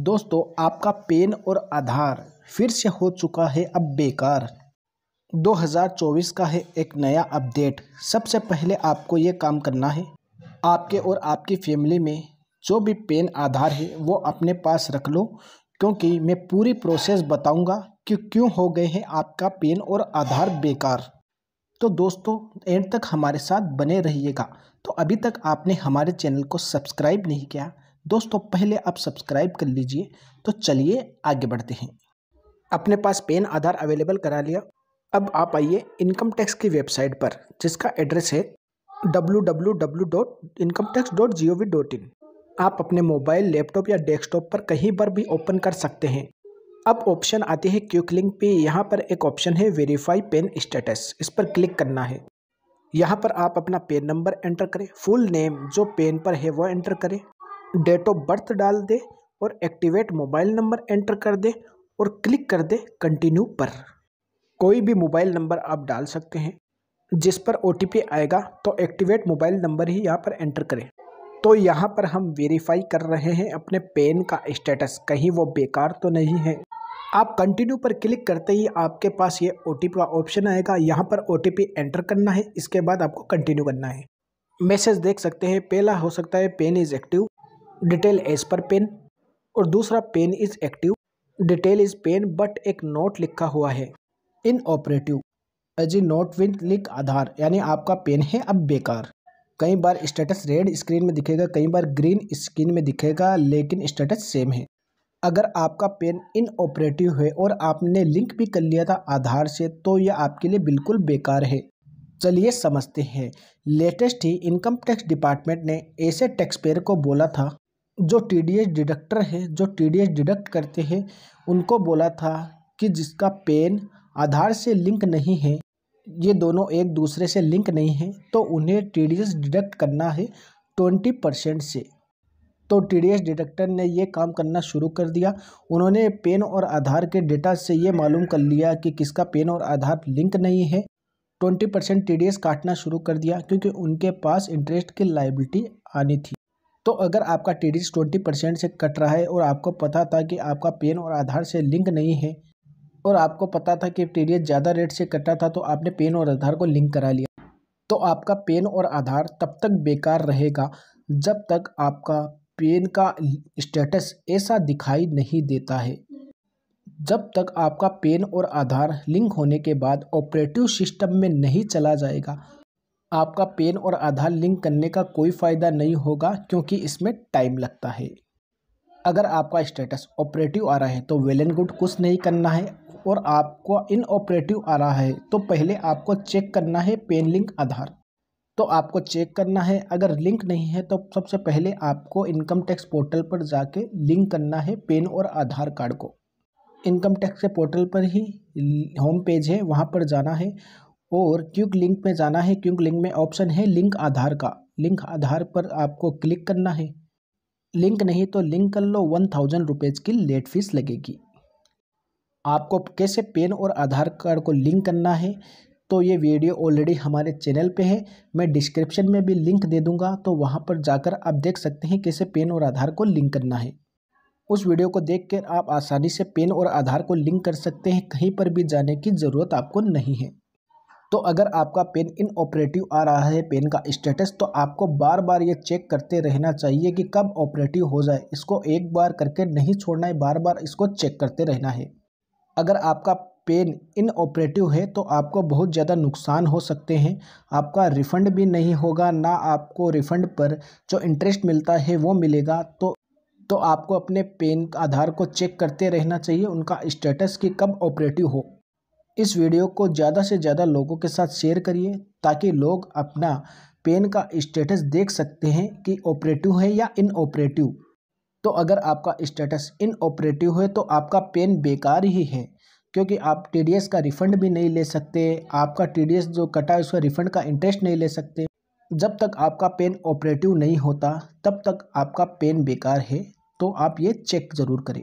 दोस्तों आपका पेन और आधार फिर से हो चुका है अब बेकार 2024 का है एक नया अपडेट सबसे पहले आपको ये काम करना है आपके और आपकी फैमिली में जो भी पेन आधार है वो अपने पास रख लो क्योंकि मैं पूरी प्रोसेस बताऊंगा कि क्यों हो गए हैं आपका पेन और आधार बेकार तो दोस्तों एंड तक हमारे साथ बने रहिएगा तो अभी तक आपने हमारे चैनल को सब्सक्राइब नहीं किया दोस्तों पहले आप सब्सक्राइब कर लीजिए तो चलिए आगे बढ़ते हैं अपने पास पेन आधार अवेलेबल करा लिया अब आप आइए इनकम टैक्स की वेबसाइट पर जिसका एड्रेस है W W W dot income tax dot G O V dot in आप अपने मोबाइल लैपटॉप या डेस्कटॉप पर कहीं पर भी ओपन कर सकते हैं अब ऑप्शन आते हैं क्यूक लिंक पे यहाँ पर एक ऑप्शन है वेरीफाई पेन स्टेटस इस पर क्लिक करना है यहाँ पर आप अपना पेन नंबर एंटर करें फुल नेम जो पेन पर है वह एंटर करें डेट ऑफ बर्थ डाल दे और एक्टिवेट मोबाइल नंबर एंटर कर दे और क्लिक कर दे कंटिन्यू पर कोई भी मोबाइल नंबर आप डाल सकते हैं जिस पर ओ आएगा तो एक्टिवेट मोबाइल नंबर ही यहाँ पर एंटर करें तो यहाँ पर हम वेरीफाई कर रहे हैं अपने पेन का स्टेटस कहीं वो बेकार तो नहीं है आप कंटिन्यू पर क्लिक करते ही आपके पास ये ओ का ऑप्शन आएगा यहाँ पर ओ एंटर करना है इसके बाद आपको कंटिन्यू करना है मैसेज देख सकते हैं पहला हो सकता है PAN is active detail as पर पेन और दूसरा PAN is active detail is PAN but एक नोट लिखा हुआ है inoperative as a note with लिख आधार यानी आपका पेन है अब बेकार कई बार स्टेटस रेड स्क्रीन में दिखेगा कई बार ग्रीन स्क्रीन में दिखेगा लेकिन स्टेटस सेम है अगर आपका पेन इन ऑपरेटिव है और आपने लिंक भी कर लिया था आधार से तो यह आपके लिए बिल्कुल बेकार है चलिए समझते हैं लेटेस्ट ही इनकम टैक्स डिपार्टमेंट ने ऐसे टैक्स पेयर को बोला था जो टी डी एस डिडक्टर है जो टी डी एस डिडक्ट करते हैं उनको बोला था कि जिसका पेन आधार से लिंक नहीं है ये दोनों एक दूसरे से लिंक नहीं है तो उन्हें टी डी एस डिडक्ट करना है ट्वेंटी परसेंट से तो टी डी एस डिडक्टर ने ये काम करना शुरू कर दिया उन्होंने पेन और आधार के डेटा से ये मालूम कर लिया कि किसका पेन और आधार लिंक नहीं है twenty percent T D S काटना शुरू कर दिया क्योंकि उनके पास इंटरेस्ट की लाइबिलिटी आनी थी तो अगर आपका टी डी ट्वेंटी परसेंट से कट रहा है और आपको पता था कि आपका पेन और आधार से लिंक नहीं है और आपको पता था कि टी ज़्यादा रेट से कटा था तो आपने पेन और आधार को लिंक करा लिया तो आपका पेन और आधार तब तक बेकार रहेगा जब तक आपका पेन का स्टेटस ऐसा दिखाई नहीं देता है जब तक आपका पेन और आधार लिंक होने के बाद ऑपरेटिव सिस्टम में नहीं चला जाएगा आपका पेन और आधार लिंक करने का कोई फ़ायदा नहीं होगा क्योंकि इसमें टाइम लगता है अगर आपका स्टेटस ऑपरेटिव आ रहा है तो वेल एंड गुड कुछ नहीं करना है और आपको इन ऑपरेटिव आ रहा है तो पहले आपको चेक करना है पेन लिंक आधार तो आपको चेक करना है अगर लिंक नहीं है तो सबसे पहले आपको इनकम टैक्स पोर्टल पर जाके लिंक करना है पेन और आधार कार्ड को इनकम टैक्स के पोर्टल पर ही होम पेज है वहाँ पर जाना है और क्यूक लिंक में जाना है क्यूक लिंक में ऑप्शन है लिंक आधार का लिंक आधार पर आपको क्लिक करना है लिंक नहीं तो लिंक कर लो वन थाउजेंड रुपीज़ की लेट फीस लगेगी आपको कैसे पेन और आधार कार्ड को लिंक करना है तो ये वीडियो ऑलरेडी हमारे चैनल पे है मैं डिस्क्रिप्शन में भी लिंक दे दूंगा तो वहाँ पर जाकर आप देख सकते हैं कैसे पेन और आधार को लिंक करना है उस वीडियो को कर आप आसानी से पेन और आधार को लिंक कर सकते हैं कहीं पर भी जाने की ज़रूरत आपको नहीं है तो अगर आपका पेन इन ऑपरेटिव आ रहा है पेन का स्टेटस तो आपको बार बार ये चेक करते रहना चाहिए कि कब ऑपरेटिव हो जाए इसको एक बार करके नहीं छोड़ना है बार बार इसको चेक करते रहना है अगर आपका पेन इन ऑपरेटिव है तो आपको बहुत ज़्यादा नुकसान हो सकते हैं आपका रिफ़ंड भी नहीं होगा ना आपको रिफ़ंड पर जो इंटरेस्ट मिलता है वो मिलेगा तो तो आपको अपने पेन आधार को चेक करते रहना चाहिए उनका स्टेटस कि कब ऑपरेटिव हो इस वीडियो को ज़्यादा से ज़्यादा लोगों के साथ शेयर करिए ताकि लोग अपना पेन का स्टेटस देख सकते हैं कि ऑपरेटिव है या इन ऑपरेटिव तो अगर आपका स्टेटस ऑपरेटिव है तो आपका पेन बेकार ही है क्योंकि आप टी का रिफ़ंड भी नहीं ले सकते आपका टी जो कटा है उसका रिफ़ंड का इंटरेस्ट नहीं ले सकते जब तक आपका पेन ऑपरेटिव नहीं होता तब तक आपका पेन बेकार है तो आप ये चेक ज़रूर करें